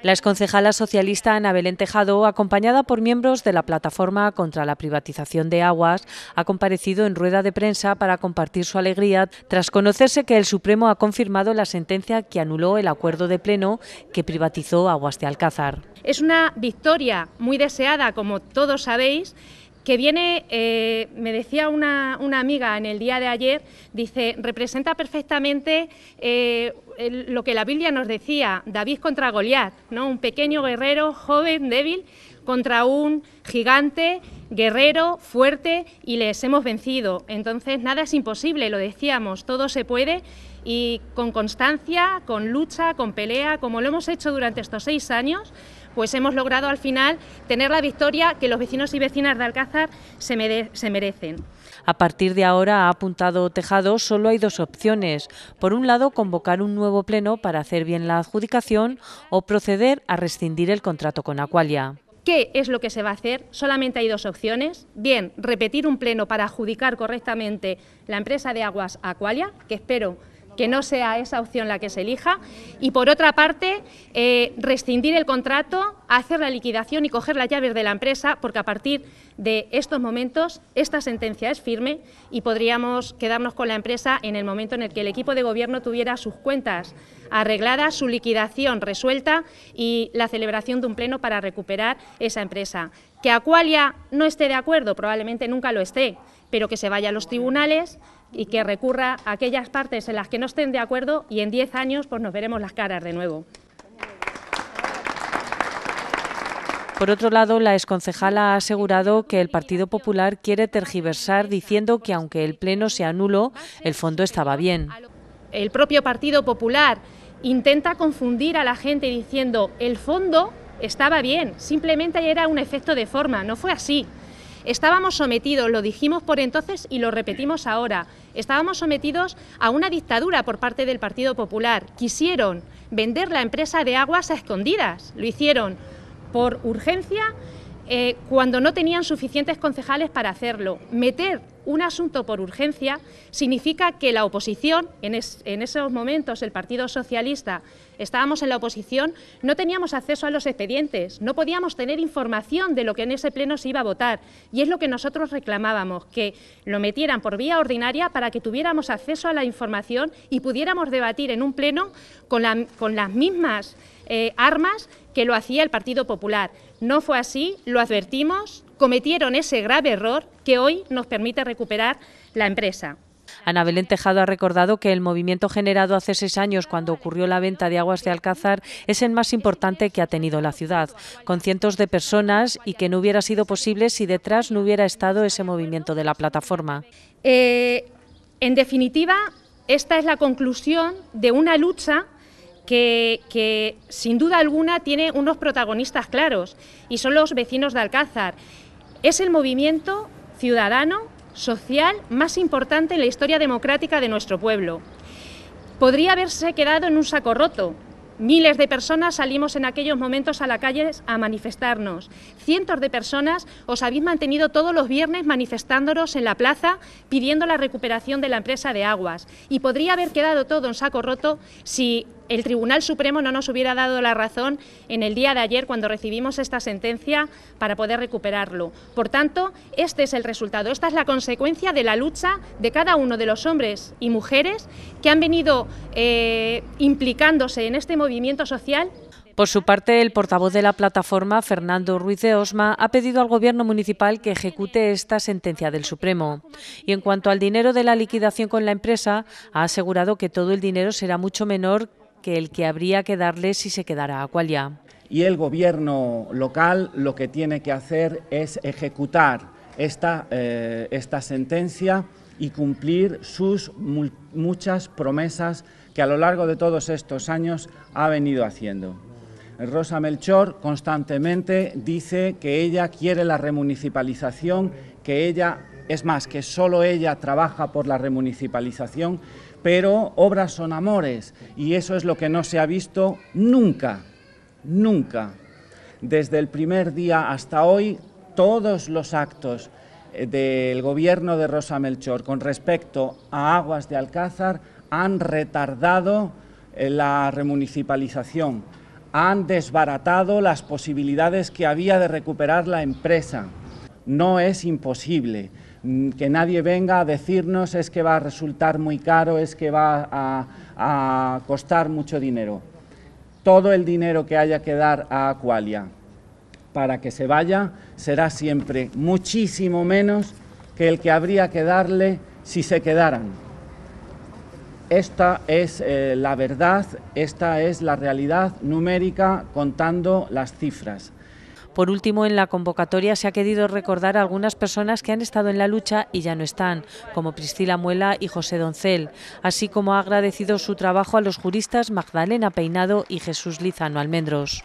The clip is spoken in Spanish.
La exconcejala socialista Ana Belén Tejado, acompañada por miembros de la plataforma contra la privatización de aguas, ha comparecido en rueda de prensa para compartir su alegría tras conocerse que el Supremo ha confirmado la sentencia que anuló el acuerdo de pleno que privatizó Aguas de Alcázar. Es una victoria muy deseada, como todos sabéis, que viene, eh, me decía una, amiga en el día de ayer, dice, representa perfectamente eh, lo que la Biblia nos decía, David contra Goliat, ¿no? un pequeño guerrero joven, débil, contra un gigante, guerrero, fuerte, y les hemos vencido. Entonces, nada es imposible, lo decíamos, todo se puede y con constancia, con lucha, con pelea, como lo hemos hecho durante estos seis años, pues hemos logrado al final tener la victoria que los vecinos y vecinas de Alcázar se, se merecen. A partir de ahora, ha apuntado Tejado, solo hay dos opciones. Por un lado, convocar un nuevo pleno para hacer bien la adjudicación o proceder a rescindir el contrato con Aqualia. ¿Qué es lo que se va a hacer? Solamente hay dos opciones. Bien, repetir un pleno para adjudicar correctamente la empresa de aguas Aqualia, que espero que no sea esa opción la que se elija y por otra parte eh, rescindir el contrato, hacer la liquidación y coger las llaves de la empresa porque a partir de estos momentos esta sentencia es firme y podríamos quedarnos con la empresa en el momento en el que el equipo de gobierno tuviera sus cuentas arregladas, su liquidación resuelta y la celebración de un pleno para recuperar esa empresa. Que Acualia no esté de acuerdo, probablemente nunca lo esté, pero que se vaya a los tribunales, y que recurra a aquellas partes en las que no estén de acuerdo y en diez años pues, nos veremos las caras de nuevo. Por otro lado, la exconcejala ha asegurado que el Partido Popular quiere tergiversar diciendo que aunque el pleno se anuló, el fondo estaba bien. El propio Partido Popular intenta confundir a la gente diciendo el fondo estaba bien, simplemente era un efecto de forma, no fue así. Estábamos sometidos, lo dijimos por entonces y lo repetimos ahora, estábamos sometidos a una dictadura por parte del Partido Popular. Quisieron vender la empresa de aguas a escondidas, lo hicieron por urgencia eh, cuando no tenían suficientes concejales para hacerlo. Meter un asunto por urgencia significa que la oposición, en, esos momentos el Partido Socialista estábamos en la oposición, no teníamos acceso a los expedientes, no podíamos tener información de lo que en ese pleno se iba a votar y es lo que nosotros reclamábamos, que lo metieran por vía ordinaria para que tuviéramos acceso a la información y pudiéramos debatir en un pleno con, las mismas eh, armas que lo hacía el Partido Popular. No fue así, lo advertimos, cometieron ese grave error que hoy nos permite recuperar la empresa. Ana Belén Tejado ha recordado que el movimiento generado hace seis años cuando ocurrió la venta de aguas de Alcázar es el más importante que ha tenido la ciudad, con cientos de personas y que no hubiera sido posible si detrás no hubiera estado ese movimiento de la plataforma. Eh, en definitiva, esta es la conclusión de una lucha que, que sin duda alguna tiene unos protagonistas claros y son los vecinos de Alcázar. Es el movimiento ciudadano, social, más importante en la historia democrática de nuestro pueblo. Podría haberse quedado en un saco roto. Miles de personas salimos en aquellos momentos a la calle a manifestarnos. Cientos de personas os habéis mantenido todos los viernes manifestándonos en la plaza pidiendo la recuperación de la empresa de aguas. Y podría haber quedado todo en saco roto si el Tribunal Supremo no nos hubiera dado la razón en el día de ayer cuando recibimos esta sentencia para poder recuperarlo. Por tanto, este es el resultado, esta es la consecuencia de la lucha de cada uno de los hombres y mujeres que han venido eh, implicándose en este movimiento social por su parte, el portavoz de la plataforma, Fernando Ruiz de Osma, ha pedido al Gobierno municipal que ejecute esta sentencia del Supremo. Y en cuanto al dinero de la liquidación con la empresa, ha asegurado que todo el dinero será mucho menor que el que habría que darle si se quedara a Cualiá. Y el gobierno local lo que tiene que hacer es ejecutar esta, eh, esta sentencia y cumplir sus muchas promesas que a lo largo de todos estos años ha venido haciendo. Rosa Melchor constantemente dice que ella quiere la remunicipalización, que ella, es más, que solo ella trabaja por la remunicipalización pero obras son amores y eso es lo que no se ha visto nunca, nunca. Desde el primer día hasta hoy, todos los actos eh, del gobierno de Rosa Melchor con respecto a aguas de Alcázar han retardado eh, la remunicipalización, han desbaratado las posibilidades que había de recuperar la empresa. No es imposible. Mm, que nadie venga a decirnos es que va a resultar muy caro, es que va a, costar mucho dinero. Todo el dinero que haya que dar a Aqualia para que se vaya será siempre muchísimo menos que el que habría que darle si se quedaran. Esta es eh, la verdad, esta es la realidad numérica contando las cifras. Por último, en la convocatoria se ha querido recordar a algunas personas que han estado en la lucha y ya no están, como Priscila Muela y José Doncel, así como ha agradecido su trabajo a los juristas Magdalena Peinado y Jesús Lizano Almendros.